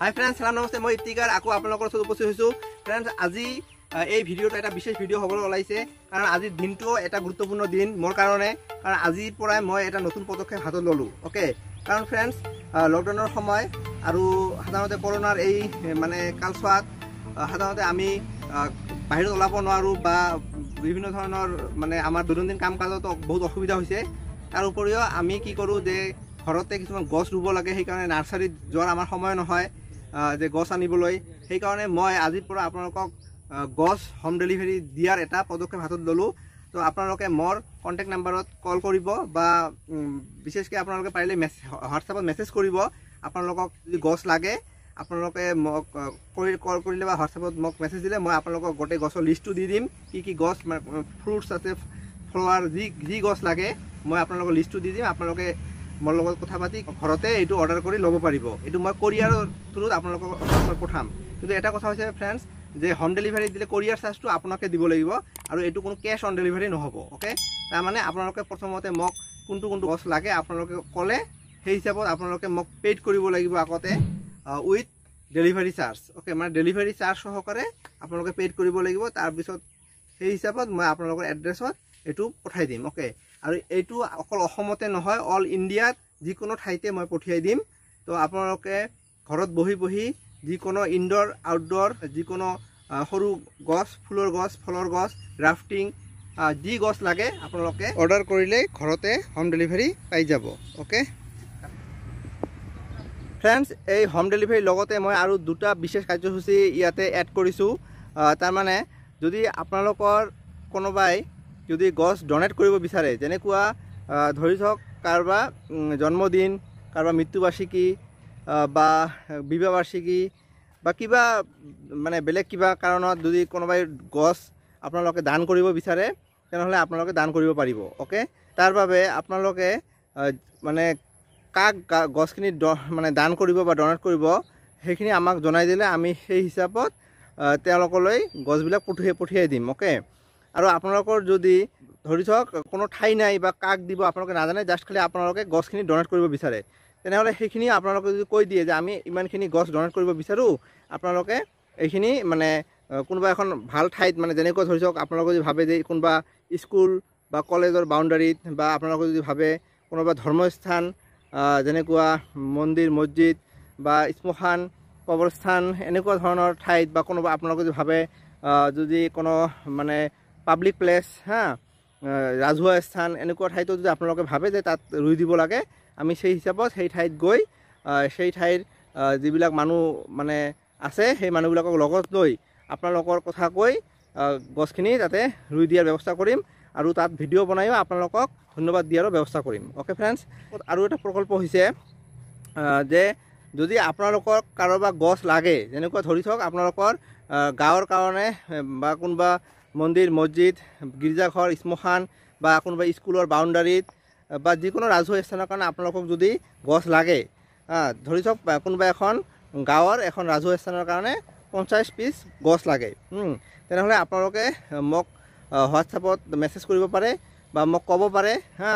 হাই friends হেলা নমস্তে মই ইতিকাৰ আকৌ আপোনালোকৰ ওচৰত উপস্থিত হৈছোঁ ফ্ৰেণ্ডছ আজি এই ভিডিঅ'টো এটা বিশেষ ভিডিঅ' হ'বলৈ ওলাইছে কাৰণ আজি দিনটো এটা গুৰুত্বপূৰ্ণ দিন মোৰ কাৰণে কাৰণ আজিৰ পৰাই মই এটা নতুন পদক্ষেপ হাতত ল'লোঁ অ'কে কাৰণ ফ্ৰেণ্ডছ লকডাউনৰ সময় আৰু সাধাৰণতে কৰোণাৰ এই মানে কালচোৱাত সাধাৰণতে আমি বাহিৰত ওলাব নোৱাৰোঁ বা বিভিন্ন ধৰণৰ মানে আমাৰ দৈনন্দিন কাম কাজত বহুত অসুবিধা হৈছে তাৰ উপৰিও আমি কি কৰোঁ যে ঘৰতে কিছুমান গছ ৰুব লাগে সেইকাৰণে নাৰ্চাৰীত যোৱাৰ আমাৰ সময় নহয় যে গছ আনিবলৈ সেইকাৰণে মই আজিৰ পৰা আপোনালোকক গছ হোম ডেলিভাৰী দিয়াৰ এটা পদক্ষেপ হাতত ল'লোঁ তো আপোনালোকে মোৰ কণ্টেক্ট নাম্বাৰত কল কৰিব বা বিশেষকৈ আপোনালোকে পাৰিলে মেছে হোৱাটছএপত মেছেজ কৰিব আপোনালোকক যদি গছ লাগে আপোনালোকে মোক কৰি কল কৰিলে বা হোৱাটছআপত মোক মেছেজ দিলে মই আপোনালোকক গোটেই গছৰ লিষ্টটো দি দিম কি কি গছ ফ্ৰুটছ আছে ফ্লাৱাৰ যি যি গছ লাগে মই আপোনালোকক লিষ্টটো দি দিম আপোনালোকে মোৰ লগত কথা পাতি ঘৰতে এইটো অৰ্ডাৰ কৰি ল'ব পাৰিব এইটো মই কোৰিয়াৰৰ থ্ৰুত আপোনালোকক পঠাম কিন্তু এটা কথা হৈছে ফ্ৰেণ্ডছ যে হোম ডেলিভাৰী দিলে কোৰিয়াৰ চাৰ্জটো আপোনালোকে দিব লাগিব আৰু এইটো কোনো কেছ অন ডেলিভাৰী নহ'ব অ'কে তাৰমানে আপোনালোকে প্ৰথমতে মোক কোনটো কোনটো গছ লাগে আপোনালোকে ক'লে সেই হিচাপত আপোনালোকে মোক পেইড কৰিব লাগিব আগতে উইথ ডেলিভাৰী চাৰ্জ অ'কে মানে ডেলিভাৰী চাৰ্জ সহকাৰে আপোনালোকে পেইড কৰিব লাগিব তাৰপিছত সেই হিচাপত মই আপোনালোকৰ এড্ৰেছত এইটো পঠাই দিম অ'কে আৰু এইটো অকল অসমতে নহয় অল ইণ্ডিয়াত যিকোনো ঠাইতে মই পঠিয়াই দিম তো আপোনালোকে ঘৰত বহি বহি যিকোনো ইনডোৰ আউটডোৰ যিকোনো সৰু গছ ফুলৰ গছ ফলৰ গছ ৰাফটিং যি গছ লাগে আপোনালোকে অৰ্ডাৰ কৰিলে ঘৰতে হোম ডেলিভাৰী পাই যাব অ'কে ফ্ৰেণ্ডছ এই হোম ডেলিভাৰীৰ লগতে মই আৰু দুটা বিশেষ কাৰ্যসূচী ইয়াতে এড কৰিছোঁ তাৰমানে যদি আপোনালোকৰ কোনোবাই যদি গছ ডনেট কৰিব বিচাৰে যেনেকুৱা ধৰি থওক কাৰোবাৰ জন্মদিন কাৰোবাৰ মৃত্যুবাৰ্ষিকী বা বিবাহ বাৰ্ষিকী বা কিবা মানে বেলেগ কিবা কাৰণত যদি কোনোবাই গছ আপোনালোকে দান কৰিব বিচাৰে তেনেহ'লে আপোনালোকে দান কৰিব পাৰিব অ'কে তাৰ বাবে আপোনালোকে মানে কাক গছখিনি মানে দান কৰিব বা ডনেট কৰিব সেইখিনি আমাক জনাই দিলে আমি সেই হিচাপত তেওঁলোকলৈ গছবিলাক পঠিয়াই পঠিয়াই দিম অ'কে আৰু আপোনালোকৰ যদি ধৰি থওক কোনো ঠাই নাই বা কাক দিব আপোনালোকে নাজানে জাষ্ট খালি আপোনালোকে গছখিনি ডনেট কৰিব বিচাৰে তেনেহ'লে সেইখিনি আপোনালোকে যদি কৈ দিয়ে যে আমি ইমানখিনি গছ ডনেট কৰিব বিচাৰোঁ আপোনালোকে এইখিনি মানে কোনোবা এখন ভাল ঠাইত মানে যেনেকৈ ধৰি চাওক আপোনালোকে যদি ভাবে যে কোনোবা স্কুল বা কলেজৰ বাউণ্ডাৰীত বা আপোনালোকে যদি ভাবে কোনোবা ধৰ্মস্থান যেনেকুৱা মন্দিৰ মছজিদ বা শ্মশান কবৰস্থান এনেকুৱা ধৰণৰ ঠাইত বা কোনোবা আপোনালোকে যদি ভাবে যদি কোনো মানে পাব্লিক প্লেচ হা ৰাজহুৱা স্থান এনেকুৱা ঠাইতো যদি আপোনালোকে ভাবে যে তাত ৰুই দিব লাগে আমি সেই হিচাপত সেই ঠাইত গৈ সেই ঠাইৰ যিবিলাক মানুহ মানে আছে সেই মানুহবিলাকক লগত লৈ আপোনালোকৰ কথা কৈ গছখিনি তাতে ৰুই দিয়াৰ ব্যৱস্থা কৰিম আৰু তাত ভিডিঅ' বনায়ো আপোনালোকক ধন্যবাদ দিয়াৰো ব্যৱস্থা কৰিম অ'কে ফ্ৰেণ্ডছ আৰু এটা প্ৰকল্প হৈছে যে যদি আপোনালোকক কাৰোবাৰ গছ লাগে যেনেকুৱা ধৰি থওক আপোনালোকৰ গাঁৱৰ কাৰণে বা কোনোবা মন্দিৰ মছজিদ গীৰ্জাঘৰ শ্মশান বা কোনোবা স্কুলৰ বাউণ্ডাৰীত বা যিকোনো ৰাজহুৱা স্থানৰ কাৰণে আপোনালোকক যদি গছ লাগে ধৰি চাওক কোনোবা এখন গাঁৱৰ এখন ৰাজহুৱা স্থানৰ কাৰণে পঞ্চাছ পিচ গছ লাগে তেনেহ'লে আপোনালোকে মোক হোৱাটছআপত মেছেজ কৰিব পাৰে বা মোক ক'ব পাৰে হা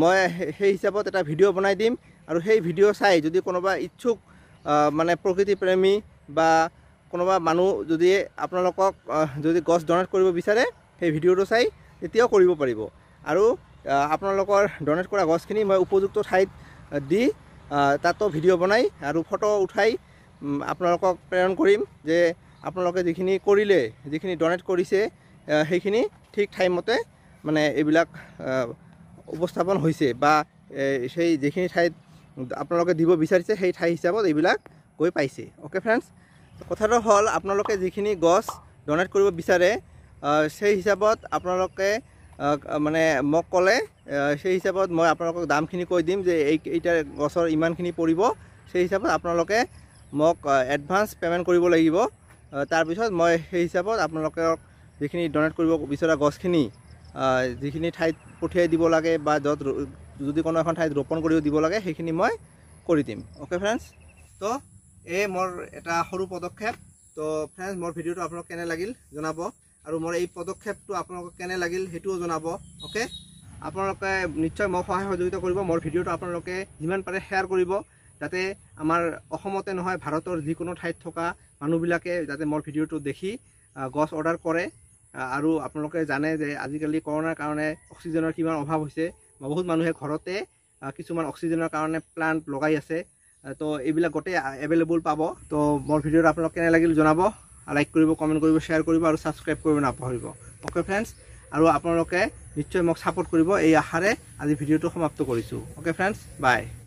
মই সেই হিচাপত এটা ভিডিঅ' বনাই দিম আৰু সেই ভিডিঅ' চাই যদি কোনোবা ইচ্ছুক মানে প্ৰকৃতিপ্ৰেমী বা কোনোবা মানুহ যদি আপোনালোকক যদি গছ ডনেট কৰিব বিচাৰে সেই ভিডিঅ'টো চাই তেতিয়াও কৰিব পাৰিব আৰু আপোনালোকৰ ডনেট কৰা গছখিনি মই উপযুক্ত ঠাইত দি তাতো ভিডিঅ' বনাই আৰু ফটো উঠাই আপোনালোকক প্ৰেৰণ কৰিম যে আপোনালোকে যিখিনি কৰিলে যিখিনি ডনেট কৰিছে সেইখিনি ঠিক ঠাইমতে মানে এইবিলাক উপস্থাপন হৈছে বা সেই যিখিনি ঠাইত আপোনালোকে দিব বিচাৰিছে সেই ঠাই হিচাপত এইবিলাক গৈ পাইছে অ'কে ফ্ৰেণ্ডছ কথাটো হ'ল আপোনালোকে যিখিনি গছ ডনেট কৰিব বিচাৰে সেই হিচাপত আপোনালোকে মানে মোক ক'লে সেই হিচাপত মই আপোনালোকক দামখিনি কৈ দিম যে এই এইটা গছৰ ইমানখিনি পৰিব সেই হিচাপত আপোনালোকে মোক এডভান্স পে'মেণ্ট কৰিব লাগিব তাৰপিছত মই সেই হিচাপত আপোনালোকক যিখিনি ডনেট কৰিব বিচৰা গছখিনি যিখিনি ঠাইত পঠিয়াই দিব লাগে বা য'ত যদি কোনো এখন ঠাইত ৰোপণ কৰিও দিব লাগে সেইখিনি মই কৰি দিম অ'কে ফ্ৰেণ্ডছ ত' এ মোৰ এটা সৰু পদক্ষেপ তো ফ্ৰেণ্ডছ মোৰ ভিডিঅ'টো আপোনাক কেনে লাগিল জনাব আৰু মোৰ এই পদক্ষেপটো আপোনালোকক কেনে লাগিল সেইটোও জনাব অ'কে আপোনালোকে নিশ্চয় মোক সহায় সহযোগিতা কৰিব মোৰ ভিডিঅ'টো আপোনালোকে যিমান পাৰে শ্বেয়াৰ কৰিব যাতে আমাৰ অসমতে নহয় ভাৰতৰ যিকোনো ঠাইত থকা মানুহবিলাকে যাতে মোৰ ভিডিঅ'টো দেখি গছ অৰ্ডাৰ কৰে আৰু আপোনালোকে জানে যে আজিকালি কৰোণাৰ কাৰণে অক্সিজেনৰ কিমান অভাৱ হৈছে বহুত মানুহে ঘৰতে কিছুমান অক্সিজেনৰ কাৰণে প্লাণ্ট লগাই আছে তো এইবিলাক গোটেই এভেলেবল পাব তো মোৰ ভিডিঅ'ত আপোনাক কেনে লাগিল জনাব লাইক কৰিব কমেণ্ট কৰিব শ্বেয়াৰ কৰিব আৰু ছাবস্ক্ৰাইব কৰিব নাপাহৰিব অ'কে ফ্ৰেণ্ডছ আৰু আপোনালোকে নিশ্চয় মোক ছাপোৰ্ট কৰিব এই আশাৰে আজি ভিডিঅ'টো সমাপ্ত কৰিছোঁ অ'কে ফ্ৰেণ্ডছ বাই